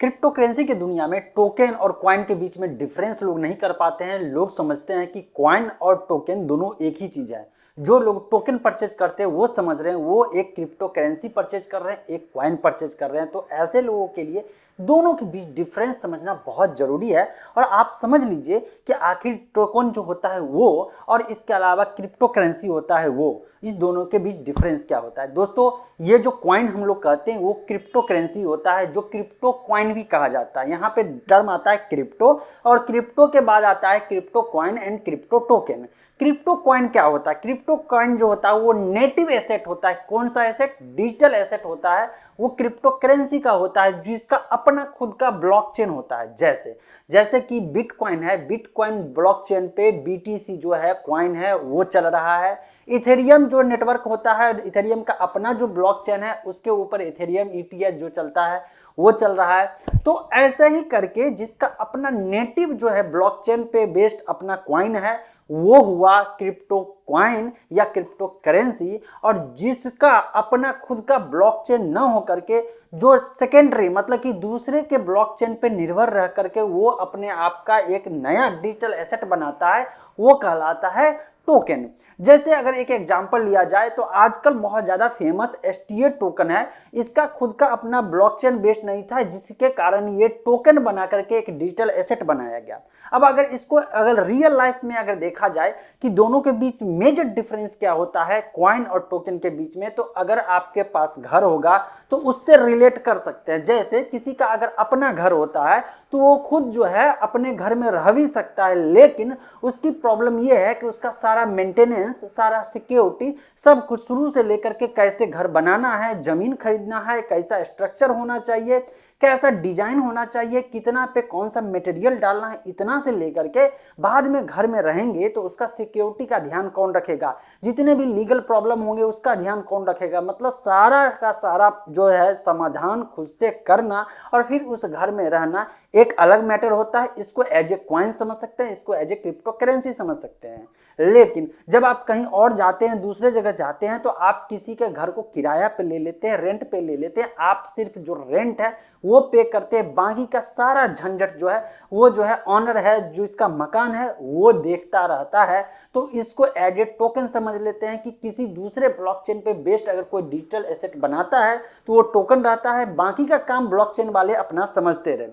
crypto currency की दुनिया में टोकन और क्वाइन के बीच में डिफरेंस लोग नहीं कर पाते हैं लोग समझते हैं कि क्वाइन और टोकन दोनों एक ही चीज़ है जो लोग टोकन परचेज करते हैं वो समझ रहे हैं वो एक क्रिप्टो करेंसी परचेज कर रहे हैं एक क्वाइन परचेज कर रहे हैं तो ऐसे लोगों के लिए दोनों के बीच डिफरेंस समझना बहुत ज़रूरी है और आप समझ लीजिए कि आखिर टोकन जो होता है वो और इसके अलावा क्रिप्टो करेंसी होता है वो इस दोनों के बीच डिफरेंस क्या होता है दोस्तों ये जो क्वाइन हम लोग कहते हैं वो क्रिप्टो करेंसी होता है जो क्रिप्टो क्वाइन भी कहा जाता है यहाँ पे टर्म आता है क्रिप्टो और क्रिप्टो के बाद आता है crypto coin and crypto token crypto coin क्या होता है क्रिप्टो कॉइन जो होता है वो नेटिव एसेट होता है कौन सा एसेट डिजिटल एसेट होता है वो क्रिप्टो करेंसी का होता है जिसका अपना खुद का ब्लॉकचेन होता है जैसे जैसे कि बिटकॉइन है बिटकॉइन ब्लॉकचेन पे बीटीसी जो है क्वाइन है वो चल रहा है इथेरियम जो नेटवर्क होता है इथेरियम का अपना जो ब्लॉकचेन है उसके ऊपर इथेरियम ईटीएच e जो चलता है वो चल रहा है तो ऐसे ही करके जिसका अपना नेटिव जो है ब्लॉकचेन पे बेस्ड अपना क्वाइन है वो हुआ क्रिप्टो क्वाइन या क्रिप्टो करेंसी और जिसका अपना खुद का ब्लॉकचेन न हो करके जो सेकेंडरी मतलब कि दूसरे के ब्लॉकचेन पे निर्भर रह करके वो अपने आप का एक नया डिजिटल एसेट बनाता है वो कहलाता है टोकन जैसे अगर एक एग्जाम्पल लिया जाए तो आजकल बहुत ज़्यादा फेमस एस टोकन है इसका खुद का अपना ब्लॉकचेन बेस्ड नहीं था जिसके कारण ये टोकन बना करके एक डिजिटल एसेट बनाया गया अब अगर इसको अगर रियल लाइफ में अगर देखा जाए कि दोनों के बीच मेजर डिफरेंस क्या होता है क्वाइन और टोकन के बीच में तो अगर आपके पास घर होगा तो उससे रिलेट कर सकते हैं जैसे किसी का अगर अपना घर होता है तो वो खुद जो है अपने घर में रह भी सकता है लेकिन उसकी प्रॉब्लम ये है कि उसका सारा सारा मेंटेनेंस सारा सिक्योरिटी सब कुछ शुरू से लेकर के कैसे घर बनाना है ज़मीन खरीदना है कैसा स्ट्रक्चर होना चाहिए कैसा डिजाइन होना चाहिए कितना पे कौन सा मटेरियल डालना है इतना से लेकर के बाद में घर में रहेंगे तो उसका सिक्योरिटी का ध्यान कौन रखेगा जितने भी लीगल प्रॉब्लम होंगे उसका ध्यान कौन रखेगा मतलब सारा का सारा जो है समाधान खुद से करना और फिर उस घर में रहना एक अलग मैटर होता है इसको एज ए क्वाइन समझ सकते हैं इसको एज ए क्रिप्टो करेंसी समझ सकते हैं लेकिन जब आप कहीं और जाते हैं दूसरे जगह जाते हैं तो आप किसी के घर को किराया पे ले लेते हैं रेंट पे ले लेते हैं आप सिर्फ जो रेंट है वो पे करते हैं बाकी का सारा झंझट जो है वो जो है ऑनर है जो इसका मकान है वो देखता रहता है तो इसको एडेड टोकन समझ लेते हैं कि किसी दूसरे ब्लॉकचेन पे बेस्ड अगर कोई डिजिटल एसेट बनाता है तो वो टोकन रहता है बाकी का काम ब्लॉकचेन वाले अपना समझते रहे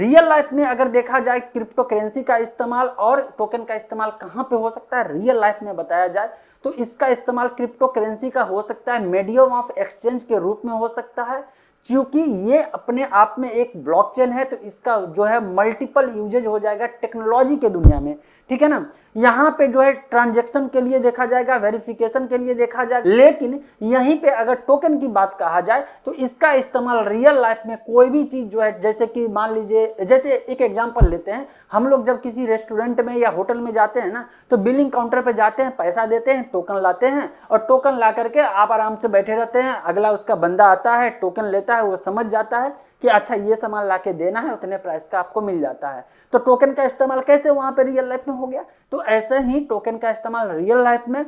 रियल लाइफ में अगर देखा जाए क्रिप्टो करेंसी का इस्तेमाल और टोकन का इस्तेमाल कहाँ पे हो सकता है रियल लाइफ में बताया जाए तो इसका इस्तेमाल क्रिप्टो करेंसी का हो सकता है मीडियम ऑफ एक्सचेंज के रूप में हो सकता है क्योंकि ये अपने आप में एक ब्लॉकचेन है तो इसका जो है मल्टीपल यूजेज हो जाएगा टेक्नोलॉजी के दुनिया में ठीक है ना यहाँ पे जो है ट्रांजैक्शन के लिए देखा जाएगा वेरिफिकेशन के लिए देखा जाएगा लेकिन यहीं पे अगर टोकन की बात कहा जाए तो इसका इस्तेमाल रियल लाइफ में कोई भी चीज़ जो है जैसे कि मान लीजिए जैसे एक एग्जाम्पल लेते हैं हम लोग जब किसी रेस्टोरेंट में या होटल में जाते हैं ना तो बिलिंग काउंटर पर जाते हैं पैसा देते हैं टोकन लाते हैं और टोकन ला करके आप आराम से बैठे रहते हैं अगला उसका बंदा आता है टोकन लेता लेता है वो समझ जाता है कि अच्छा ये सामान ला देना है उतने प्राइस का आपको मिल जाता है तो टोकन का इस्तेमाल कैसे वहाँ पर रियल लाइफ में हो गया तो ऐसे ही टोकन का इस्तेमाल रियल लाइफ में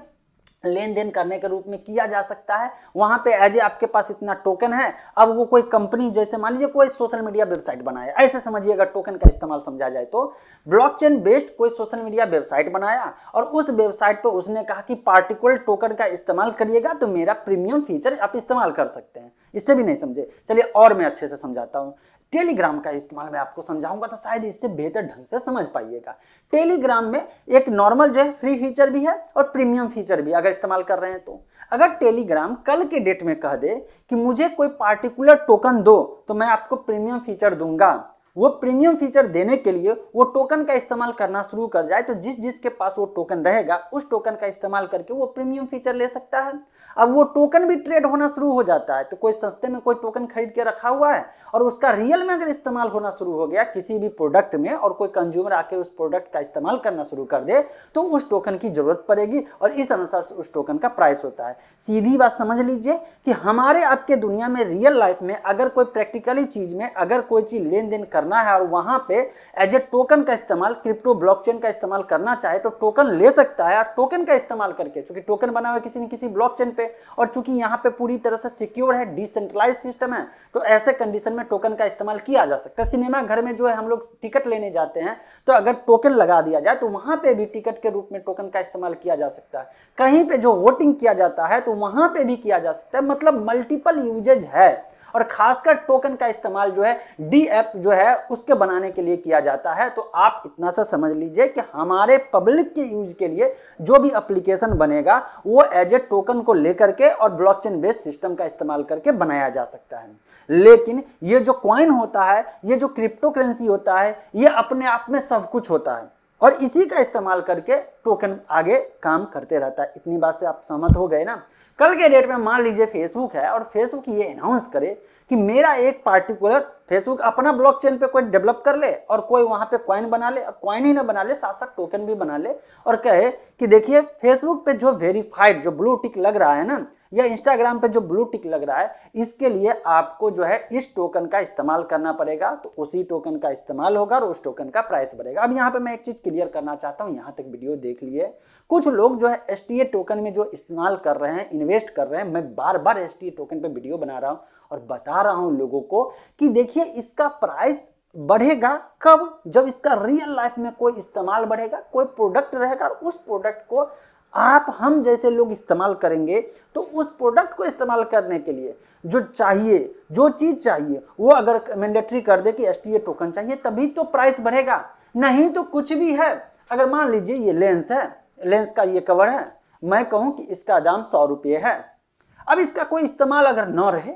लेन देन करने के रूप में किया जा सकता है वहां पे एज ए आपके पास इतना टोकन है अब वो कोई कंपनी जैसे मान लीजिए कोई सोशल मीडिया वेबसाइट बनाया ऐसे समझिए अगर टोकन का इस्तेमाल समझा जाए तो ब्लॉकचेन बेस्ड कोई सोशल मीडिया वेबसाइट बनाया और उस वेबसाइट पर उसने कहा कि पार्टिकुलर टोकन का इस्तेमाल करिएगा तो मेरा प्रीमियम फीचर आप इस्तेमाल कर सकते हैं इससे भी नहीं समझे चलिए और मैं अच्छे से समझाता हूँ टेलीग्राम का इस्तेमाल मैं आपको समझाऊंगा तो शायद इससे बेहतर ढंग से समझ पाइएगा टेलीग्राम में एक नॉर्मल जो है फ्री फीचर भी है और प्रीमियम फीचर भी अगर इस्तेमाल कर रहे हैं तो अगर टेलीग्राम कल के डेट में कह दे कि मुझे कोई पार्टिकुलर टोकन दो तो मैं आपको प्रीमियम फीचर दूंगा वो प्रीमियम फीचर देने के लिए वो टोकन का इस्तेमाल करना शुरू कर जाए तो जिस जिसके पास वो टोकन रहेगा उस टोकन का इस्तेमाल करके वो प्रीमियम फीचर ले सकता है अब वो टोकन भी ट्रेड होना शुरू हो जाता है तो कोई सस्ते में कोई टोकन खरीद के रखा हुआ है और उसका रियल में अगर इस्तेमाल होना शुरू हो गया किसी भी प्रोडक्ट में और कोई कंज्यूमर आके उस प्रोडक्ट का इस्तेमाल करना शुरू कर दे तो उस टोकन की जरूरत पड़ेगी और इस अनुसार उस टोकन का प्राइस होता है सीधी बात समझ लीजिए कि हमारे आपके दुनिया में रियल लाइफ में अगर कोई प्रैक्टिकली चीज़ में अगर कोई चीज़ लेन देन कर करना है और वहाँ पे एज ए टोकन का इस्तेमाल क्रिप्टो ब्लॉकचेन का इस्तेमाल करना चाहे तो टोकन ले सकता है और टोकन का इस्तेमाल करके चूंकि टोकन बना हुआ है किसी न किसी ब्लॉकचेन पे और चूंकि यहाँ पे पूरी तरह से सिक्योर है डिसेंट्रलाइज सिस्टम है तो ऐसे कंडीशन में टोकन का इस्तेमाल किया जा सकता है सिनेमा घर में जो है हम लोग टिकट लेने जाते हैं तो अगर टोकन लगा दिया जाए तो वहाँ पर भी टिकट के रूप में टोकन का इस्तेमाल किया जा सकता है कहीं पे जो वोटिंग किया जाता है तो वहाँ पर भी किया जा सकता है मतलब मल्टीपल यूजेज है और खासकर टोकन का इस्तेमाल जो है डी एप जो है उसके बनाने के लिए किया जाता है तो आप इतना सा समझ लीजिए कि हमारे पब्लिक के यूज के लिए जो भी अप्लीकेशन बनेगा वो एज ए टोकन को लेकर के और ब्लॉकचेन बेस्ड सिस्टम का इस्तेमाल करके बनाया जा सकता है लेकिन ये जो क्वाइन होता है ये जो क्रिप्टो करेंसी होता है ये अपने आप में सब कुछ होता है और इसी का इस्तेमाल करके टोकन आगे काम करते रहता है इतनी बात से आप सहमत हो गए ना कल के डेट में मान लीजिए फेसबुक है और फेसबुक ये अनाउंस करे कि मेरा एक पार्टिकुलर फेसबुक अपना ब्लॉकचेन पे कोई डेवलप कर ले और कोई वहाँ पे क्वाइन बना ले और क्वाइन ही ना बना ले साथ साथ टोकन भी बना ले और कहे कि देखिए फेसबुक पे जो वेरीफाइड जो ब्लू टिक लग रहा है ना या इंस्टाग्राम पे जो ब्लू टिक लग रहा है इसके लिए आपको जो है इस टोकन का इस्तेमाल करना पड़ेगा तो उसी टोकन का इस्तेमाल होगा और उस टोकन का प्राइस बढ़ेगा अब यहाँ पे मैं एक चीज़ क्लियर करना चाहता हूँ यहाँ तक वीडियो देख देख लिए कुछ लोग जो है एस टोकन में जो इस्तेमाल कर रहे हैं इन्वेस्ट कर रहे हैं मैं बार बार एस टोकन पर वीडियो बना रहा हूँ और बता रहा हूँ लोगों को कि देखिए इसका प्राइस बढ़ेगा कब जब इसका रियल लाइफ में कोई इस्तेमाल बढ़ेगा कोई प्रोडक्ट रहेगा और उस प्रोडक्ट को आप हम जैसे लोग इस्तेमाल करेंगे तो उस प्रोडक्ट को इस्तेमाल करने के लिए जो चाहिए जो चीज़ चाहिए वो अगर मैंडेटरी कर दे कि एस टोकन चाहिए तभी तो प्राइस बढ़ेगा नहीं तो कुछ भी है अगर मान लीजिए ये लेंस है लेंस का ये कवर है मैं कहूँ कि इसका दाम सौ रुपये है अब इसका कोई इस्तेमाल अगर ना रहे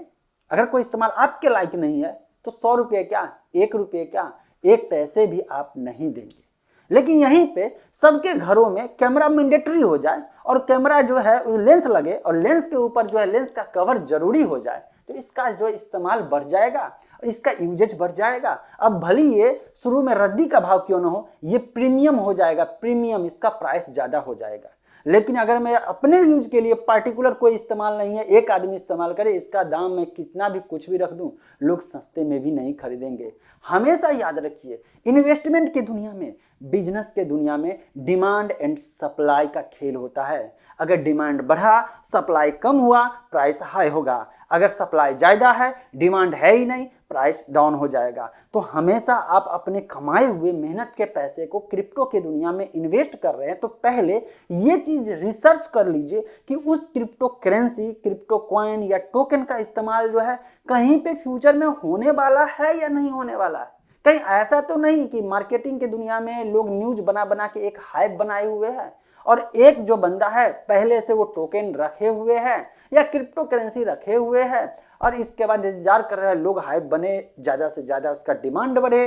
अगर कोई इस्तेमाल आपके लायक नहीं है तो सौ रुपये क्या एक रुपये क्या एक पैसे भी आप नहीं देंगे लेकिन यहीं पे सबके घरों में कैमरा मैंडेटरी हो जाए और कैमरा जो है लेंस लगे और लेंस के ऊपर जो है लेंस का कवर जरूरी हो जाए तो इसका जो इस्तेमाल बढ़ जाएगा इसका यूजेज बढ़ जाएगा अब भली ये शुरू में रद्दी का भाव क्यों ना हो ये प्रीमियम हो जाएगा प्रीमियम इसका प्राइस ज़्यादा हो जाएगा लेकिन अगर मैं अपने यूज के लिए पार्टिकुलर कोई इस्तेमाल नहीं है एक आदमी इस्तेमाल करे इसका दाम मैं कितना भी कुछ भी रख दूं लोग सस्ते में भी नहीं खरीदेंगे हमेशा याद रखिए इन्वेस्टमेंट की दुनिया में बिजनेस के दुनिया में डिमांड एंड सप्लाई का खेल होता है अगर डिमांड बढ़ा सप्लाई कम हुआ प्राइस हाई होगा अगर सप्लाई ज़्यादा है डिमांड है ही नहीं प्राइस डाउन हो जाएगा तो हमेशा आप अपने कमाए हुए मेहनत के पैसे को क्रिप्टो के दुनिया में इन्वेस्ट कर रहे हैं तो पहले ये चीज़ रिसर्च कर लीजिए कि उस क्रिप्टो करेंसी क्रिप्टो क्वाइन या टोकन का इस्तेमाल जो है कहीं पे फ्यूचर में होने वाला है या नहीं होने वाला है कहीं ऐसा तो नहीं कि मार्केटिंग के दुनिया में लोग न्यूज बना बना के एक हाइप बनाए हुए हैं और एक जो बंदा है पहले से वो टोकन रखे हुए है या क्रिप्टो करेंसी रखे हुए है और इसके बाद इंतजार कर रहे हैं लोग हाइप बने ज़्यादा से ज़्यादा उसका डिमांड बढ़े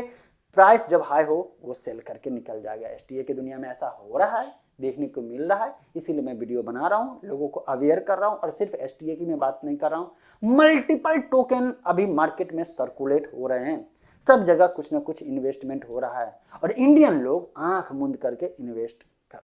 प्राइस जब हाई हो वो सेल करके निकल जाएगा एस के दुनिया में ऐसा हो रहा है देखने को मिल रहा है इसीलिए मैं वीडियो बना रहा हूँ लोगों को अवेयर कर रहा हूँ और सिर्फ एस की मैं बात नहीं कर रहा हूँ मल्टीपल टोकन अभी मार्केट में सर्कुलेट हो रहे हैं सब जगह कुछ ना कुछ इन्वेस्टमेंट हो रहा है और इंडियन लोग आंख मूंद करके इन्वेस्ट